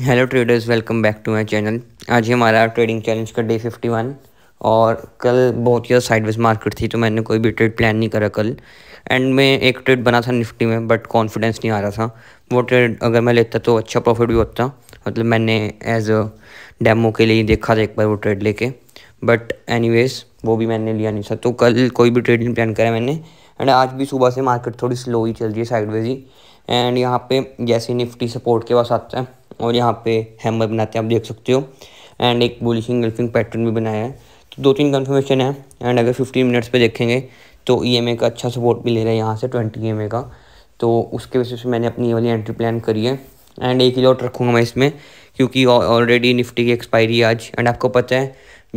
hello traders welcome back to my channel आज ही हमारा ट्रेडिंग चैलेंज का डे फिफ्टी वन और कल बहुत ही साइडवेज मार्केट थी तो मैंने कोई भी ट्रेड प्लान नहीं करा कल एंड मैं एक ट्रेड बना था निफ्टी में बट कॉन्फिडेंस नहीं आ रहा था वो ट्रेड अगर मैं लेता तो अच्छा प्रॉफिट भी होता मतलब मैंने एज अ डेमो के लिए देखा था एक बार वो ट्रेड लेके बट एनी वो भी मैंने लिया नहीं था तो कल कोई भी ट्रेड नहीं प्लान करा मैंने एंड आज भी सुबह से मार्केट थोड़ी स्लो ही चल रही है साइडवेज ही एंड यहाँ पे जैसे निफ्टी सपोर्ट के पास आता है और यहाँ पे हैमर बनाते हैं आप देख सकते हो एंड एक बुलिशिंग गल्फिंग पैटर्न भी बनाया है तो दो तीन कन्फर्मेशन है एंड अगर फिफ्टीन मिनट्स पे देखेंगे तो ई e का अच्छा सपोर्ट भी ले रहा है यहाँ से ट्वेंटी ई e का तो उसके वजह से मैंने अपनी वाली एंट्री प्लान करी है एंड एक ही लॉट रखूँगा मैं इसमें क्योंकि ऑलरेडी निफ्टी की एक्सपायरी है आज एंड आपको पता है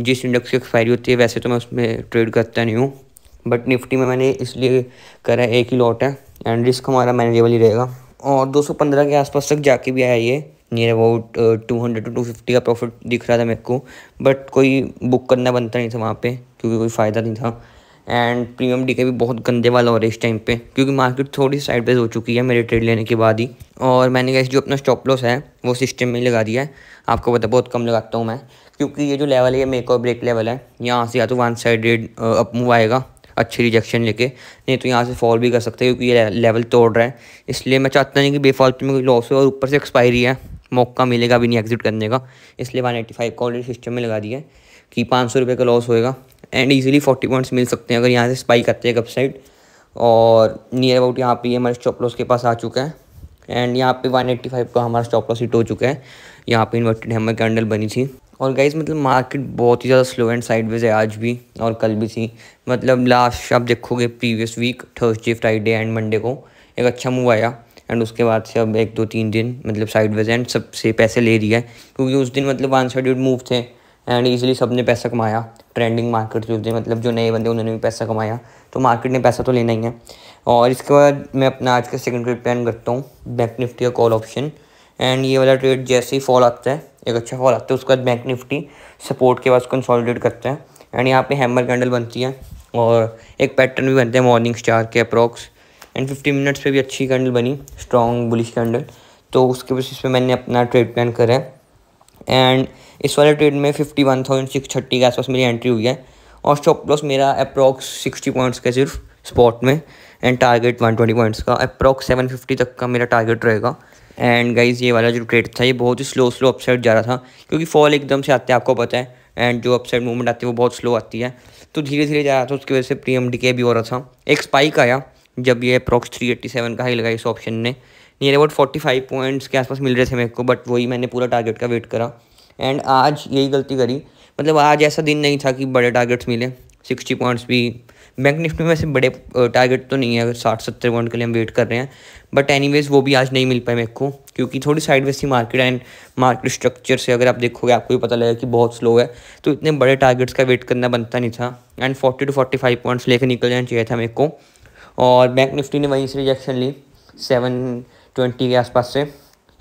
जिस इंडेक्स की एक्सपायरी होती है वैसे तो मैं उसमें ट्रेड करता नहीं हूँ बट निफ्टी में मैंने इसलिए करा है एक ही लॉट है एंड रिस्क हमारा मैनेजेबल ही रहेगा और 215 के आसपास तक जाके भी आया ये near about two hundred to two fifty का प्रॉफिट दिख रहा था मेरे को बट कोई बुक करना बनता नहीं था वहाँ पे क्योंकि कोई फ़ायदा नहीं था एंड प्रीमियम के भी बहुत गंदे वाला हो रहा है इस टाइम पे क्योंकि मार्केट थोड़ी साइड वेज हो चुकी है मेरे ट्रेड लेने के बाद ही और मैंने कहा जो अपना स्टॉप लॉस है वो सिस्टम में लगा दिया है आपको पता बहुत कम लगाता हूँ मैं क्योंकि ये जो लेवल है ये मेक और ब्रेक लेवल है यहाँ से या तो वन साइड अप मूव आएगा अच्छी रिजेक्शन लेके नहीं तो यहाँ से फॉल भी कर सकते हैं क्योंकि ये लेवल तोड़ रहा है इसलिए मैं चाहता नहीं कि बेफालतू में कोई लॉस हो और ऊपर से एक्सपायरी है मौका मिलेगा भी नहीं एग्जिट करने का इसलिए वन एट्टी फाइव का सिस्टम में लगा दिया है कि पाँच सौ रुपये का लॉस होएगा एंड ईजिली फोर्टी पॉइंट्स मिल सकते हैं अगर यहाँ से स्पाई करते हैं अपसाइड और नियर अबाउट यहाँ पर ये हमारे स्टॉप लॉस के पास आ चुका है एंड यहाँ पे 185 का हमारा स्टॉप लॉस हिट हो चुका है यहाँ पे इन्वर्टेड हेमर कैंडल बनी थी और गाइज मतलब मार्केट बहुत ही ज़्यादा स्लो एंड साइडवेज है आज भी और कल भी थी मतलब लास्ट आप देखोगे previous week Thursday Friday and Monday को एक अच्छा मूव आया एंड उसके बाद से अब एक दो तीन दिन मतलब साइडवेज एंड सबसे पैसे ले रही है क्योंकि उस दिन मतलब वन साइड मूव थे एंड ईजिली सब ने पैसा कमाया ट्रेंडिंग मार्केट जो थे मतलब जो नए बंदे उन्होंने भी पैसा कमाया तो मार्केट ने पैसा तो लेना ही है और इसके बाद मैं अपना आज का सेकेंड ट्रेड प्लान करता हूँ बैंक निफ्टी का कॉल ऑप्शन एंड ये वाला ट्रेड जैसे ही फॉल आता है एक अच्छा फॉल आता है उसके बाद बैंक निफ्टी सपोर्ट के बाद कंसोलिडेट करते हैं एंड यहाँ पे हैमर कैंडल बनती है और एक पैटर्न भी बनते हैं मॉर्निंग स्टार के अप्रॉक्स एंड फिफ्टी मिनट्स पे भी अच्छी कैंडल बनी स्ट्रॉन्ग बुलिश कैंडल तो उसके बेसिस पे मैंने अपना ट्रेड प्लान करा है एंड इस वाले ट्रेड में fifty one thousand six thirty के आसपास मेरी एंट्री हुई है और स्टॉप लॉस मेरा अप्रॉक्स सिक्सटी पॉइंट्स का सिर्फ स्पॉट में and target one twenty points का अप्रॉक्स सेवन फिफ्टी तक का मेरा टारगेट रहेगा एंड गाइज ये वाला जो ट्रेड था ये बहुत ही स्लो स्लो अपसाइड जा रहा था क्योंकि फॉल एकदम से आते हैं आपको पता है एंड जो अपसाइड मूवमेंट आती है वो बहुत स्लो आती है तो धीरे धीरे जा रहा था उसकी वजह से प्रीमियम डिके भी हो रहा था एक स्पाइक आया जब ये अप्रॉक्स थ्री एट्टी सेवन का ही लगा इस ऑप्शन ने near about forty five points के आसपास मिल रहे थे मेरे को बट वही मैंने पूरा टारगेट का वेट करा एंड आज यही गलती करी मतलब आज ऐसा दिन नहीं था कि बड़े टारगेट्स मिले सिक्सटी पॉइंट्स भी बैंक निफ्टी में वैसे बड़े टारगेट तो नहीं है अगर साठ सत्तर पॉइंट के लिए हम वेट कर रहे हैं बट एनी वो भी आज नहीं मिल पाए मेरे को क्योंकि थोड़ी साइड वैसी मार्केट एंड मार्केट स्ट्रक्चर से अगर आप देखोगे आपको भी पता लगेगा कि बहुत स्लो है तो इतने बड़े टारगेट्स का वेट करना बनता नहीं था and forty to forty five points लेकर निकल जाना चाहिए था मेरे को और बैंक निफ्टी ने वहीं से रिजेक्शन ली सेवन ट्वेंटी के आसपास से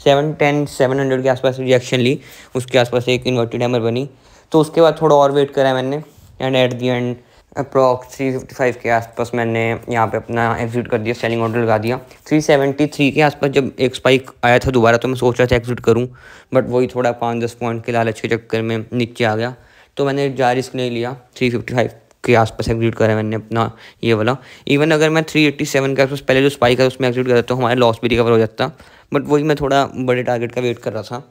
सेवन टेन सेवन हंड्रेड के आसपास रिजेक्शन ली उसके आसपास एक इन्वर्टेड हैमर बनी तो उसके बाद थोड़ा और वेट करा मैंने and at the and approx three fifty five के आसपास मैंने यहाँ पे अपना एग्जिट कर दिया सेलिंग ऑर्डर लगा दिया थ्री सेवेंटी थ्री के आसपास जब एक स्पाइक आया था दोबारा तो मैं सोच रहा था एग्जिट करूँ बट वही थोड़ा पाँच दस पॉइंट के लालच के चक्कर में नीचे आ गया तो मैंने जा रिस्क नहीं लिया थ्री फिफ्टी फाइव के आसपास एग्जिट करा मैंने अपना ये वाला इवन अगर मैं थ्री एट्टी सेवन के आसपास पहले जो स्पाइक है उसमें एग्जिट करा तो हमारा लॉस भी रिकवर हो जाता बट वही मैं थोड़ा बड़े टारगेट का वेट कर रहा था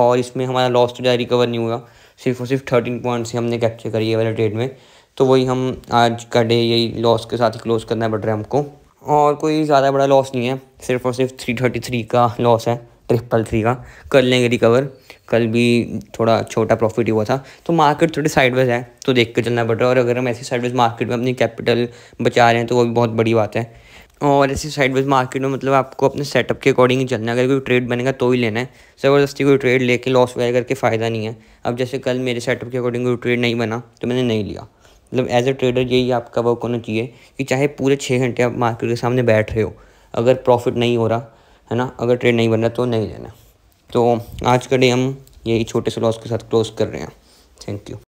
और इसमें हमारा लॉस तो ज़्यादा रिकवर नहीं हुआ सिर्फ और सिर्फ थर्टीन पॉइंट्स ही हमने कैप्चर करी है वाले ट्रेड में तो वही हम आज का डे यही लॉस के साथ ही क्लोज़ करना पड़ रहा है हमको और कोई ज़्यादा बड़ा लॉस नहीं है सिर्फ और सिर्फ थ्री थर्टी थ्री का लॉस है ट्रिपल थ्री का कर लेंगे रिकवर कल भी थोड़ा छोटा प्रॉफिट ही हुआ था तो मार्केट थोड़ी साइडवेज है तो देख कर चलना पड़ रहा है और अगर हम ऐसी साइडवेज मार्केट में अपनी कैपिटल बचा रहे हैं तो वो भी बहुत बड़ी बात है और ऐसी साइडवेज मार्केट में मतलब आपको अपने सेटअप के अकॉर्डिंग ही चलना है अगर कोई ट्रेड बनेगा तो ही लेना है ज़बरदस्ती कोई ट्रेड लेके लॉस वगैरह करके फ़ायदा नहीं है अब जैसे कल मेरे सेटअप के अकॉर्डिंग कोई ट्रेड नहीं बना तो मैंने नहीं लिया मतलब एज ए ट्रेडर यही आपका वर्क होना चाहिए कि चाहे पूरे छः घंटे आप मार्केट के सामने बैठ रहे हो अगर प्रॉफिट नहीं हो रहा है ना अगर ट्रेड नहीं बन रहा तो नहीं लेना तो आज का डे हम यही छोटे से लॉस के साथ क्लोज कर रहे हैं थैंक यू